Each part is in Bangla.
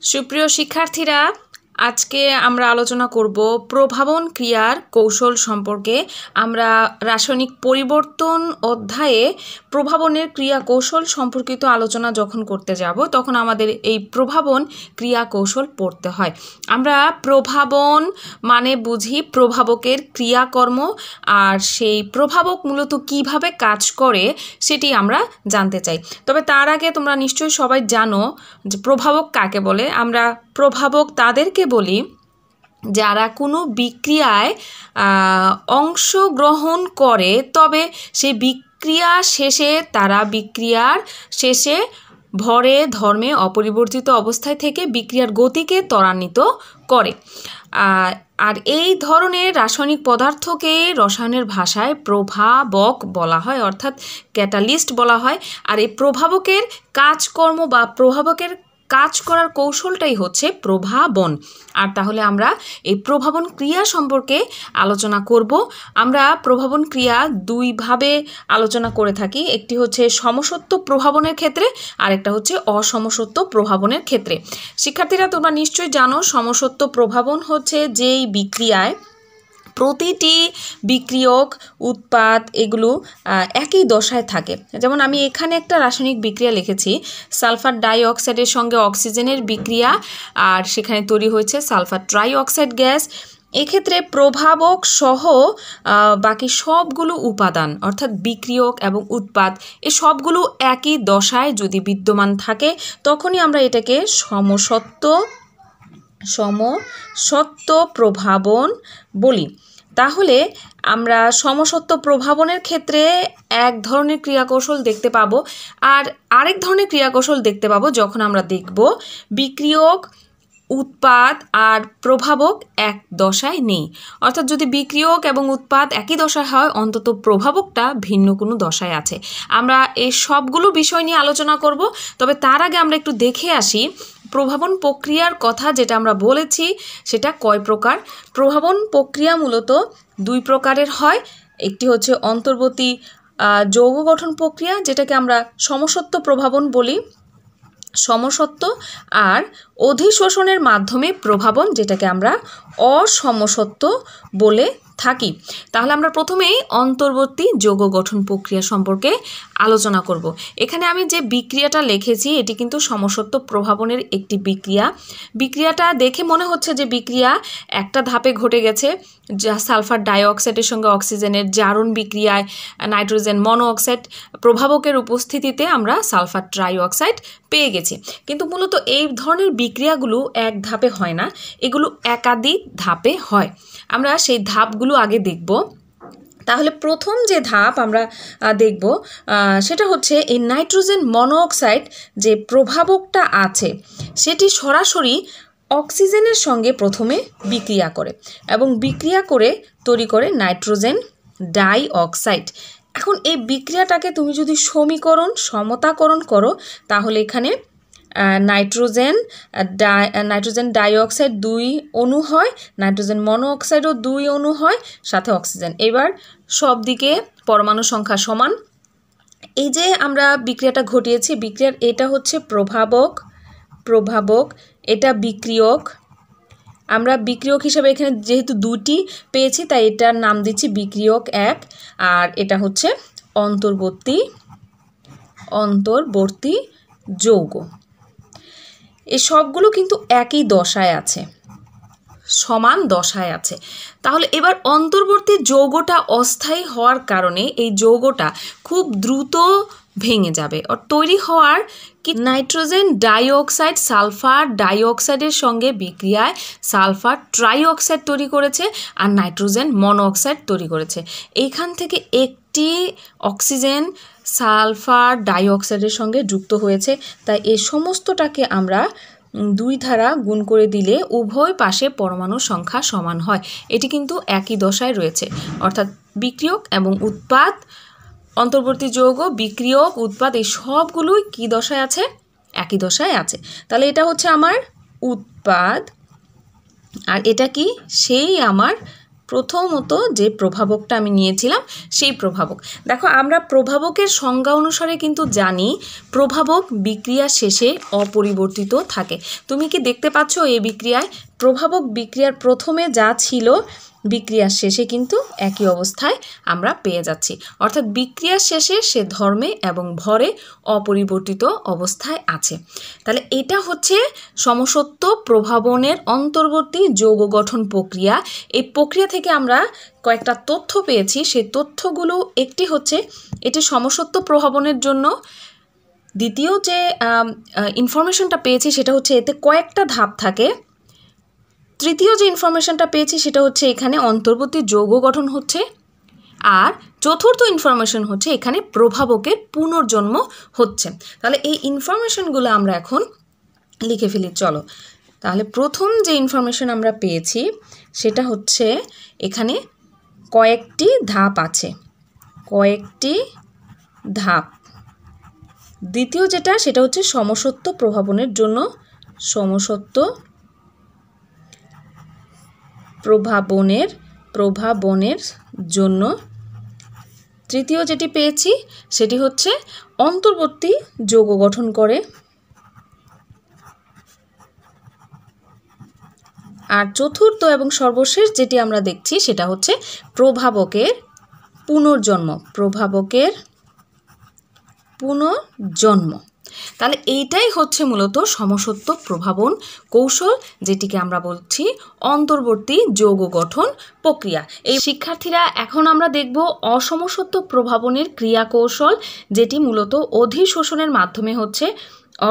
Suprio si আজকে আমরা আলোচনা করব প্রভাবন ক্রিয়ার কৌশল সম্পর্কে আমরা রাসায়নিক পরিবর্তন অধ্যায়ে প্রভাবনের ক্রিয়া কৌশল সম্পর্কিত আলোচনা যখন করতে যাব তখন আমাদের এই প্রভাবন ক্রিয়া কৌশল পড়তে হয় আমরা প্রভাবন মানে বুঝি প্রভাবকের ক্রিয়াকর্ম আর সেই প্রভাবক মূলত কিভাবে কাজ করে সেটি আমরা জানতে চাই তবে তার আগে তোমরা নিশ্চয়ই সবাই জানো যে প্রভাবক কাকে বলে আমরা প্রভাবক তাদেরকে বলি যারা কোনো বিক্রিয়ায় অংশগ্রহণ করে তবে সে বিক্রিয়া শেষে তারা বিক্রিয়ার শেষে ভরে ধর্মে অপরিবর্তিত অবস্থায় থেকে বিক্রিয়ার গতিকে ত্বরান্বিত করে আর এই ধরনের রাসায়নিক পদার্থকে রসায়নের ভাষায় প্রভাবক বলা হয় অর্থাৎ ক্যাটালিস্ট বলা হয় আর এই প্রভাবকের কাজকর্ম বা প্রভাবকের কাজ করার কৌশলটাই হচ্ছে প্রভাবন আর তাহলে আমরা এই প্রভাবন ক্রিয়া সম্পর্কে আলোচনা করব আমরা প্রভাবন ক্রিয়া দুইভাবে আলোচনা করে থাকি একটি হচ্ছে সমসত্ব প্রভাবনের ক্ষেত্রে আর একটা হচ্ছে অসমসত্ব প্রভাবনের ক্ষেত্রে শিক্ষার্থীরা তোমরা নিশ্চয়ই জানো সমসত্ব প্রভাবন হচ্ছে যেই বিক্রিয়ায় প্রতিটি বিক্রিয়ক উৎপাদ এগুলো একই দশায় থাকে যেমন আমি এখানে একটা রাসায়নিক বিক্রিয়া লিখেছি সালফার ডাইঅক্সাইডের সঙ্গে অক্সিজেনের বিক্রিয়া আর সেখানে তৈরি হয়েছে সালফার ট্রাইঅক্সাইড গ্যাস এক্ষেত্রে প্রভাবক সহ বাকি সবগুলো উপাদান অর্থাৎ বিক্রিয়ক এবং উৎপাদ এ সবগুলো একই দশায় যদি বিদ্যমান থাকে তখনই আমরা এটাকে সমসত্ব সমসত্ব প্রভাবন বলি তাহলে আমরা সমসত্ব প্রভাবনের ক্ষেত্রে এক ধরনের ক্রিয়াকৌশল দেখতে পাবো আর আরেক ধরনের ক্রিয়াকৌশল দেখতে পাবো যখন আমরা দেখব বিক্রিয়ক উৎপাদ আর প্রভাবক এক দশায় নেই অর্থাৎ যদি বিক্রিয়ক এবং উৎপাদ একই দশায় হয় অন্তত প্রভাবকটা ভিন্ন কোনো দশায় আছে আমরা এই সবগুলো বিষয় নিয়ে আলোচনা করব তবে তার আগে আমরা একটু দেখে আসি প্রভাবন প্রক্রিয়ার কথা যেটা আমরা বলেছি সেটা কয় প্রকার প্রভাবন প্রক্রিয়া মূলত দুই প্রকারের হয় একটি হচ্ছে অন্তর্বর্তী যৌগ গঠন প্রক্রিয়া যেটাকে আমরা সমসত্ব প্রভাবন বলি সমসত্ব আর অধিশোষণের মাধ্যমে প্রভাবন যেটাকে আমরা অসমসত্ব বলে থাকি তাহলে আমরা প্রথমেই অন্তর্বর্তী যোগ গঠন প্রক্রিয়া সম্পর্কে আলোচনা করব। এখানে আমি যে বিক্রিয়াটা লিখেছি এটি কিন্তু সমসত্ব প্রভাবনের একটি বিক্রিয়া বিক্রিয়াটা দেখে মনে হচ্ছে যে বিক্রিয়া একটা ধাপে ঘটে গেছে যা সালফার ডাইঅক্সাইডের সঙ্গে অক্সিজেনের জারণ বিক্রিয়ায় নাইট্রোজেন মনোঅক্সাইড প্রভাবকের উপস্থিতিতে আমরা সালফার ট্রাইঅক্সাইড পেয়ে গেছি কিন্তু মূলত এই ধরনের বিক্রিয়াগুলো এক ধাপে হয় না এগুলো একাধিক ধাপে হয় আমরা সেই ধাপগুলো আগে দেখব তাহলে প্রথম যে ধাপ আমরা দেখব সেটা হচ্ছে এই নাইট্রোজেন মনোঅক্সাইড যে প্রভাবকটা আছে সেটি সরাসরি অক্সিজেনের সঙ্গে প্রথমে বিক্রিয়া করে এবং বিক্রিয়া করে তৈরি করে নাইট্রোজেন ডাই অক্সাইড এখন এই বিক্রিয়াটাকে তুমি যদি সমীকরণ সমতাকরণ করো তাহলে এখানে নাইট্রোজেন ডাই নাইট্রোজেন ডাইঅক্সাইড দুই অণু হয় নাইট্রোজেন মনোঅক্সাইডও দুই অণু হয় সাথে অক্সিজেন এবার সব দিকে পরমাণু সংখ্যা সমান এই যে আমরা বিক্রিয়াটা ঘটিয়েছি বিক্রিয়ার এটা হচ্ছে প্রভাবক প্রভাবক এটা বিক্রিয়ক আমরা বিক্রিয়ক হিসাবে এখানে যেহেতু দুটি পেয়েছি তাই এটার নাম দিচ্ছি বিক্রিয়ক এক আর এটা হচ্ছে অন্তর্বর্তী অন্তর্বর্তী যৌগ এ সবগুলো কিন্তু একই দশায় আছে সমান দশায় আছে তাহলে এবার অন্তর্বর্তী যৌগটা অস্থায়ী হওয়ার কারণে এই যৌগটা খুব দ্রুত ভেঙে যাবে আর তৈরি হওয়ার কি নাইট্রোজেন ডাইঅক্সাইড সালফার ডাইঅক্সাইডের সঙ্গে বিক্রিয়ায় সালফার ট্রাইঅক্সাইড তৈরি করেছে আর নাইট্রোজেন মনোঅক্সাইড তৈরি করেছে এইখান থেকে এক একটি অক্সিজেন সালফার ডাইঅক্সাইডের সঙ্গে যুক্ত হয়েছে তাই এ সমস্তটাকে আমরা দুই ধারা গুণ করে দিলে উভয় পাশে পরমাণুর সংখ্যা সমান হয় এটি কিন্তু একই দশায় রয়েছে অর্থাৎ বিক্রিয়ক এবং উৎপাদ অন্তর্বর্তী যৌগ বিক্রিয়ক উৎপাদ এই সবগুলোই কী দশায় আছে একই দশায় আছে তাহলে এটা হচ্ছে আমার উৎপাদ আর এটা কি সেই আমার প্রথমত যে প্রভাবকটা আমি নিয়েছিলাম সেই প্রভাবক দেখো আমরা প্রভাবকের সংজ্ঞা অনুসারে কিন্তু জানি প্রভাবক বিক্রিয়া শেষে অপরিবর্তিত থাকে তুমি কি দেখতে পাচ্ছ এই বিক্রিয়ায় প্রভাবক বিক্রিয়ার প্রথমে যা ছিল বিক্রিয়ার শেষে কিন্তু একই অবস্থায় আমরা পেয়ে যাচ্ছি অর্থাৎ বিক্রিয়ার শেষে সে ধর্মে এবং ভরে অপরিবর্তিত অবস্থায় আছে তাহলে এটা হচ্ছে সমসত্ব প্রভাবনের অন্তর্বর্তী যৌগ গঠন প্রক্রিয়া এই প্রক্রিয়া থেকে আমরা কয়েকটা তথ্য পেয়েছি সেই তথ্যগুলো একটি হচ্ছে এটি সমসত্ব প্রভাবনের জন্য দ্বিতীয় যে ইনফরমেশনটা পেয়েছি সেটা হচ্ছে এতে কয়েকটা ধাপ থাকে তৃতীয় যে ইনফরমেশনটা পেয়েছি সেটা হচ্ছে এখানে অন্তর্বর্তী যৌগ গঠন হচ্ছে আর চতুর্থ ইনফরমেশন হচ্ছে এখানে প্রভাবকের পুনর্জন্ম হচ্ছে তাহলে এই ইনফরমেশনগুলো আমরা এখন লিখে ফেলি চলো তাহলে প্রথম যে ইনফরমেশন আমরা পেয়েছি সেটা হচ্ছে এখানে কয়েকটি ধাপ আছে কয়েকটি ধাপ দ্বিতীয় যেটা সেটা হচ্ছে সমসত্ব প্রভাবনের জন্য সমসত্ব প্রভাবনের প্রভাবনের জন্য তৃতীয় যেটি পেয়েছি সেটি হচ্ছে অন্তর্বর্তী যোগ গঠন করে আর চতুর্থ এবং সর্বশেষ যেটি আমরা দেখছি সেটা হচ্ছে প্রভাবকের পুনর্জন্ম প্রভাবকের পুনর্জন্ম তাহলে এইটাই হচ্ছে মূলত সমসত্ব প্রভাবন কৌশল যেটিকে আমরা বলছি অন্তর্বর্তী যৌগ গঠন প্রক্রিয়া এই শিক্ষার্থীরা এখন আমরা দেখব অসমসত্ব প্রভাবনের ক্রিয়া কৌশল যেটি মূলত অধিশোষণের মাধ্যমে হচ্ছে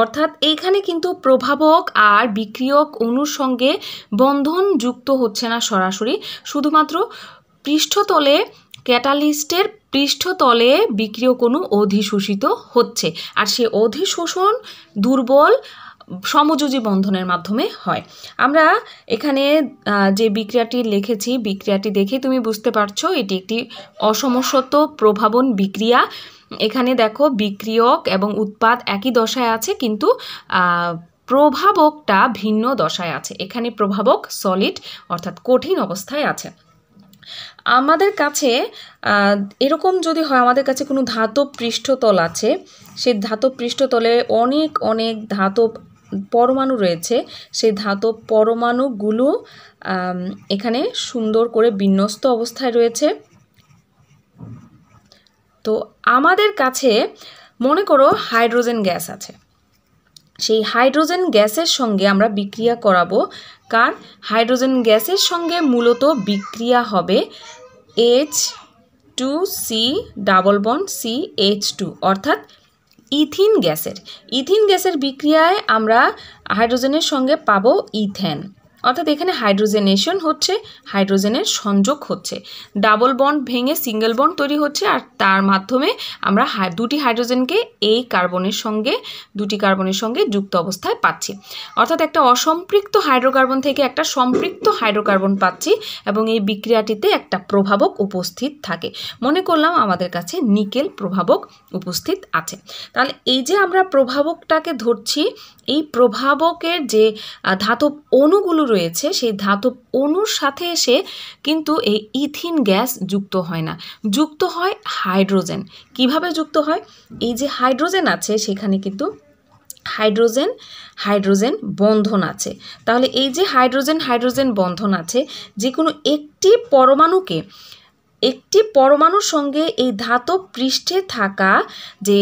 অর্থাৎ এইখানে কিন্তু প্রভাবক আর বিক্রিয়ক অনুর সঙ্গে বন্ধন যুক্ত হচ্ছে না সরাসরি শুধুমাত্র পৃষ্ঠতলে ক্যাটালিস্টের পৃষ্ঠতলে বিক্রিয় কোনো অধিশোষিত হচ্ছে আর সে অধিশোষণ দুর্বল সমযোজী বন্ধনের মাধ্যমে হয় আমরা এখানে যে বিক্রিয়াটি লিখেছি বিক্রিয়াটি দেখে তুমি বুঝতে পারছো এটি একটি অসমসত প্রভাবন বিক্রিয়া এখানে দেখো বিক্রিয়ক এবং উৎপাদ একই দশায় আছে কিন্তু প্রভাবকটা ভিন্ন দশায় আছে এখানে প্রভাবক সলিড অর্থাৎ কঠিন অবস্থায় আছে আমাদের কাছে এরকম যদি হয় আমাদের কাছে কোনো ধাতব পৃষ্ঠতল আছে সেই ধাতব পৃষ্ঠতলে অনেক অনেক ধাতব পরমাণু রয়েছে সেই ধাতব পরমাণুগুলো এখানে সুন্দর করে বিন্যস্ত অবস্থায় রয়েছে তো আমাদের কাছে মনে করো হাইড্রোজেন গ্যাস আছে সেই হাইড্রোজেন গ্যাসের সঙ্গে আমরা বিক্রিয়া করাবো কার হাইড্রোজেন গ্যাসের সঙ্গে মূলত বিক্রিয়া হবে H two C double bond C H two অর্থাৎ ইথিন গ্যাসের ইথিন গ্যাসের বিক্রিয়ায় আমরা হাইড্রোজেনের সঙ্গে পাবো ইথেন অর্থাৎ এখানে হাইড্রোজেনেশন হচ্ছে হাইড্রোজেনের সংযোগ হচ্ছে ডাবল বন্ড ভেঙে সিঙ্গেল বন্ড তৈরি হচ্ছে আর তার মাধ্যমে আমরা দুটি হাইড্রোজেনকে এই কার্বনের সঙ্গে দুটি কার্বনের সঙ্গে যুক্ত অবস্থায় পাচ্ছি অর্থাৎ একটা অসম্পৃক্ত হাইড্রোকার্বন থেকে একটা সম্পৃক্ত হাইড্রোকার্বন পাচ্ছি এবং এই বিক্রিয়াটিতে একটা প্রভাবক উপস্থিত থাকে মনে করলাম আমাদের কাছে নিকেল প্রভাবক উপস্থিত আছে তাহলে এই যে আমরা প্রভাবকটাকে ধরছি এই প্রভাবকের যে ধাতব অণুগুলো রয়েছে সেই ধাতব অণুর সাথে এসে কিন্তু এই ইথিন গ্যাস যুক্ত হয় না যুক্ত হয় হাইড্রোজেন কিভাবে যুক্ত হয় এই যে হাইড্রোজেন আছে সেখানে কিন্তু হাইড্রোজেন হাইড্রোজেন বন্ধন আছে তাহলে এই যে হাইড্রোজেন হাইড্রোজেন বন্ধন আছে যে কোনো একটি পরমাণুকে একটি পরমাণুর সঙ্গে এই ধাতব পৃষ্ঠে থাকা যে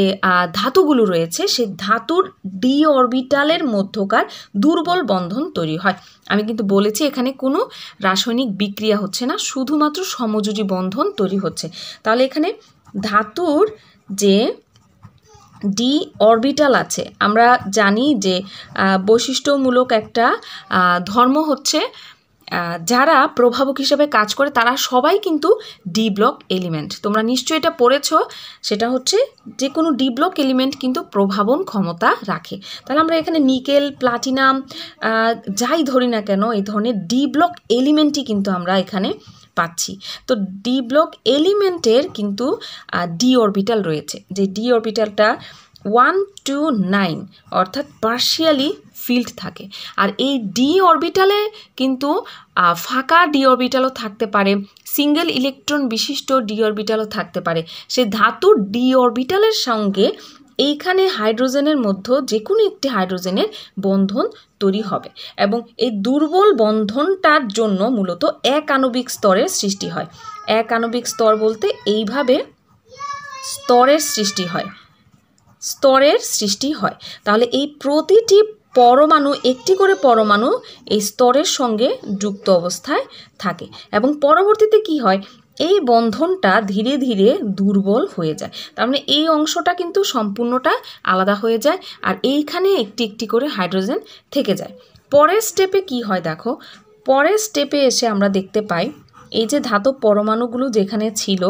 ধাতুগুলো রয়েছে সে ধাতুর ডি অরবিটালের মধ্যকার দুর্বল বন্ধন তৈরি হয় আমি কিন্তু বলেছি এখানে কোনো রাসায়নিক বিক্রিয়া হচ্ছে না শুধুমাত্র সমযোজী বন্ধন তৈরি হচ্ছে তাহলে এখানে ধাতুর যে ডি অরবিটাল আছে আমরা জানি যে বৈশিষ্ট্যমূলক একটা ধর্ম হচ্ছে যারা প্রভাবক হিসেবে কাজ করে তারা সবাই কিন্তু ডি ব্লক এলিমেন্ট তোমরা নিশ্চয়ই এটা পড়েছ সেটা হচ্ছে যে কোনো ডি ব্লক এলিমেন্ট কিন্তু প্রভাবন ক্ষমতা রাখে তাহলে আমরা এখানে নিকেল প্লাটিনাম যাই ধরি না কেন এই ধরনের ডি ব্লক এলিমেন্টই কিন্তু আমরা এখানে পাচ্ছি তো ডি ব্লক এলিমেন্টের কিন্তু ডি অরবিটাল রয়েছে যে ডি অরবিটালটা ওয়ান টু নাইন অর্থাৎ পার্শিয়ালি ফিল্ড থাকে আর এই ডি অরবিটালে কিন্তু ফাঁকা ডি অরবিটালও থাকতে পারে সিঙ্গেল ইলেকট্রন বিশিষ্ট ডি অরবিটালও থাকতে পারে সে ধাতুর ডি অরবিটালের সঙ্গে এইখানে হাইড্রোজেনের মধ্যে যে কোনো একটি হাইড্রোজেনের বন্ধন তৈরি হবে এবং এই দুর্বল বন্ধনটার জন্য মূলত এক আণবিক স্তরের সৃষ্টি হয় এক আণবিক স্তর বলতে এইভাবে স্তরের সৃষ্টি হয় স্তরের সৃষ্টি হয় তাহলে এই প্রতিটি পরমাণু একটি করে পরমাণু এই স্তরের সঙ্গে যুক্ত অবস্থায় থাকে এবং পরবর্তীতে কি হয় এই বন্ধনটা ধীরে ধীরে দুর্বল হয়ে যায় তার মানে এই অংশটা কিন্তু সম্পূর্ণটা আলাদা হয়ে যায় আর এইখানে একটি একটি করে হাইড্রোজেন থেকে যায় পরের স্টেপে কি হয় দেখো পরের স্টেপে এসে আমরা দেখতে পাই এই যে ধাতব পরমাণুগুলো যেখানে ছিল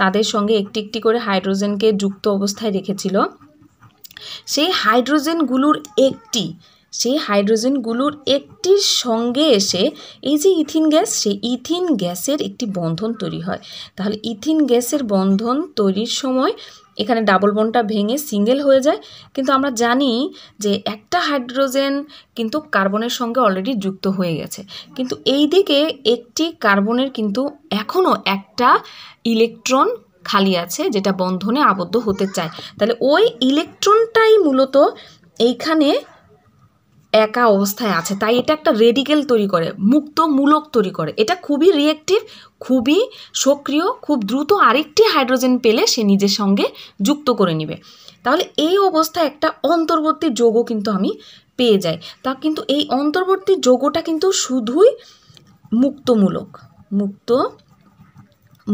তাদের সঙ্গে একটি একটি করে হাইড্রোজেনকে যুক্ত অবস্থায় রেখেছিল সেই হাইড্রোজেনগুলোর একটি সেই হাইড্রোজেনগুলোর একটির সঙ্গে এসে এই যে ইথিন গ্যাস সেই ইথিন গ্যাসের একটি বন্ধন তৈরি হয় তাহলে ইথিন গ্যাসের বন্ধন তৈরির সময় এখানে ডাবল বনটা ভেঙে সিঙ্গেল হয়ে যায় কিন্তু আমরা জানি যে একটা হাইড্রোজেন কিন্তু কার্বনের সঙ্গে অলরেডি যুক্ত হয়ে গেছে কিন্তু এই দিকে একটি কার্বনের কিন্তু এখনও একটা ইলেকট্রন খালি আছে যেটা বন্ধনে আবদ্ধ হতে চায় তাহলে ওই ইলেকট্রনটাই মূলত এইখানে একা অবস্থায় আছে তাই এটা একটা রেডিকেল তৈরি করে মুক্ত মূলক তৈরি করে এটা খুবই রিয়েক্টিভ খুবই সক্রিয় খুব দ্রুত আরেকটি হাইড্রোজেন পেলে সে নিজের সঙ্গে যুক্ত করে নেবে তাহলে এই অবস্থায় একটা অন্তর্বর্তী যোগও কিন্তু আমি পেয়ে যাই তা কিন্তু এই অন্তর্বর্তী যোগটা কিন্তু শুধুই মুক্তমূলক মুক্ত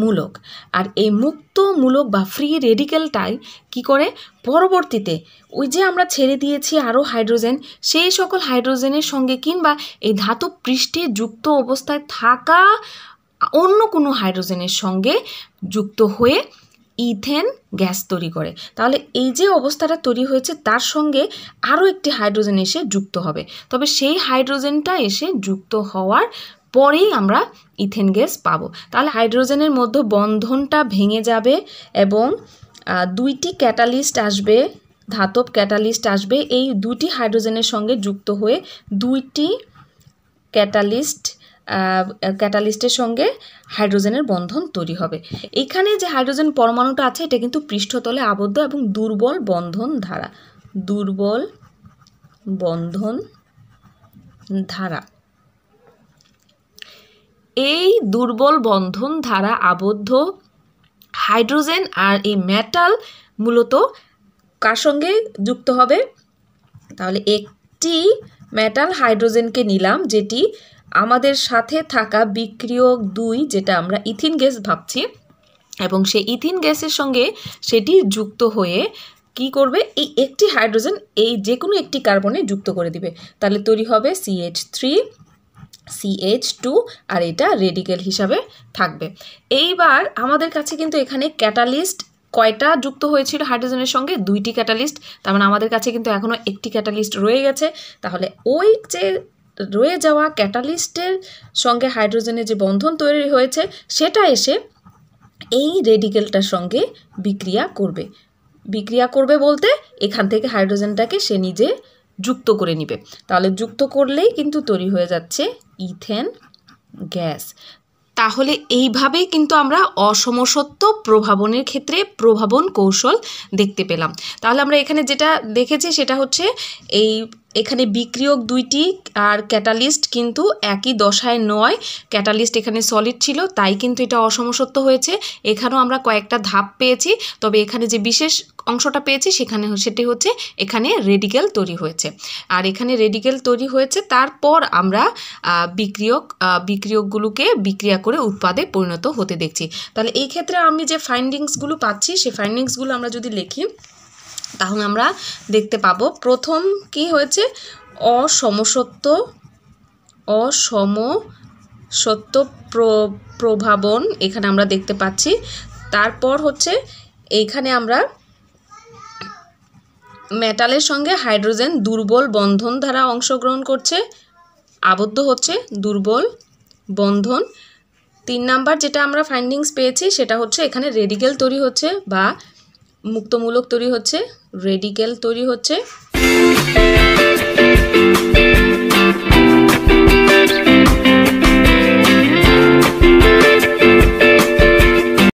মূলক আর এই মুক্ত মূলক বা ফ্রি রেডিক্যালটাই কি করে পরবর্তীতে ওই যে আমরা ছেড়ে দিয়েছি আরও হাইড্রোজেন সেই সকল হাইড্রোজেনের সঙ্গে কিংবা এই ধাতব পৃষ্ঠে যুক্ত অবস্থায় থাকা অন্য কোনো হাইড্রোজেনের সঙ্গে যুক্ত হয়ে ইথেন গ্যাস তৈরি করে তাহলে এই যে অবস্থাটা তৈরি হয়েছে তার সঙ্গে আরও একটি হাইড্রোজেন এসে যুক্ত হবে তবে সেই হাইড্রোজেনটা এসে যুক্ত হওয়ার পরেই আমরা ইথেন গ্যাস পাবো তাহলে হাইড্রোজেনের মধ্যে বন্ধনটা ভেঙে যাবে এবং দুইটি ক্যাটালিস্ট আসবে ধাতব ক্যাটালিস্ট আসবে এই দুটি হাইড্রোজেনের সঙ্গে যুক্ত হয়ে দুইটি ক্যাটালিস্ট ক্যাটালিস্টের সঙ্গে হাইড্রোজেনের বন্ধন তৈরি হবে এখানে যে হাইড্রোজেন পরমাণুটা আছে এটা কিন্তু পৃষ্ঠতলে আবদ্ধ এবং দুর্বল বন্ধন ধারা দুর্বল বন্ধন ধারা এই দুর্বল বন্ধন দ্বারা আবদ্ধ হাইড্রোজেন আর এই মেটাল মূলত কার সঙ্গে যুক্ত হবে তাহলে একটি মেটাল হাইড্রোজেনকে নিলাম যেটি আমাদের সাথে থাকা বিক্রিয়ক দুই যেটা আমরা ইথিন গ্যাস ভাবছি এবং সেই ইথিন গ্যাসের সঙ্গে সেটি যুক্ত হয়ে কি করবে এই একটি হাইড্রোজেন এই যে কোনো একটি কার্বনে যুক্ত করে দিবে তাহলে তৈরি হবে সিএইচ থ্রি সিএইচ টু আর এটা রেডিকেল হিসাবে থাকবে এইবার আমাদের কাছে কিন্তু এখানে ক্যাটালিস্ট কয়টা যুক্ত হয়েছিল হাইড্রোজেনের সঙ্গে দুইটি ক্যাটালিস্ট তার মানে আমাদের কাছে কিন্তু এখনও একটি ক্যাটালিস্ট রয়ে গেছে তাহলে ওই যে রয়ে যাওয়া ক্যাটালিস্টের সঙ্গে হাইড্রোজেনের যে বন্ধন তৈরি হয়েছে সেটা এসে এই রেডিকেলটার সঙ্গে বিক্রিয়া করবে বিক্রিয়া করবে বলতে এখান থেকে হাইড্রোজেনটাকে সে নিজে যুক্ত করে নিবে তাহলে যুক্ত করলেই কিন্তু তৈরি হয়ে যাচ্ছে ইথেন গ্যাস তাহলে এইভাবেই কিন্তু আমরা অসমসত্ব প্রভাবনের ক্ষেত্রে প্রভাবন কৌশল দেখতে পেলাম তাহলে আমরা এখানে যেটা দেখেছি সেটা হচ্ছে এই এখানে বিক্রিয়ক দুইটি আর ক্যাটালিস্ট কিন্তু একই দশায় নয় ক্যাটালিস্ট এখানে সলিড ছিল তাই কিন্তু এটা অসমসত্ব হয়েছে এখানেও আমরা কয়েকটা ধাপ পেয়েছি তবে এখানে যে বিশেষ অংশটা পেয়েছি সেখানে সেটি হচ্ছে এখানে রেডিকেল তৈরি হয়েছে আর এখানে রেডিকেল তৈরি হয়েছে তারপর আমরা বিক্রিয়ক বিক্রিয়কগুলোকে বিক্রিয়া করে উৎপাদে পরিণত হতে দেখছি তাহলে এই ক্ষেত্রে আমি যে ফাইন্ডিংসগুলো পাচ্ছি সেই ফাইন্ডিংসগুলো আমরা যদি লিখি তাহলে আমরা দেখতে পাবো প্রথম কি হয়েছে অসমসত্ব অসম সত্য প্রভাবন এখানে আমরা দেখতে পাচ্ছি তারপর হচ্ছে এইখানে আমরা মেটালের সঙ্গে হাইড্রোজেন দুর্বল বন্ধন দ্বারা অংশগ্রহণ করছে আবদ্ধ হচ্ছে দুর্বল বন্ধন তিন নাম্বার যেটা আমরা ফাইন্ডিংস পেয়েছি সেটা হচ্ছে এখানে রেডিকেল তৈরি হচ্ছে বা মুক্তমূলক তৈরি হচ্ছে রেডিকেল তৈরি হচ্ছে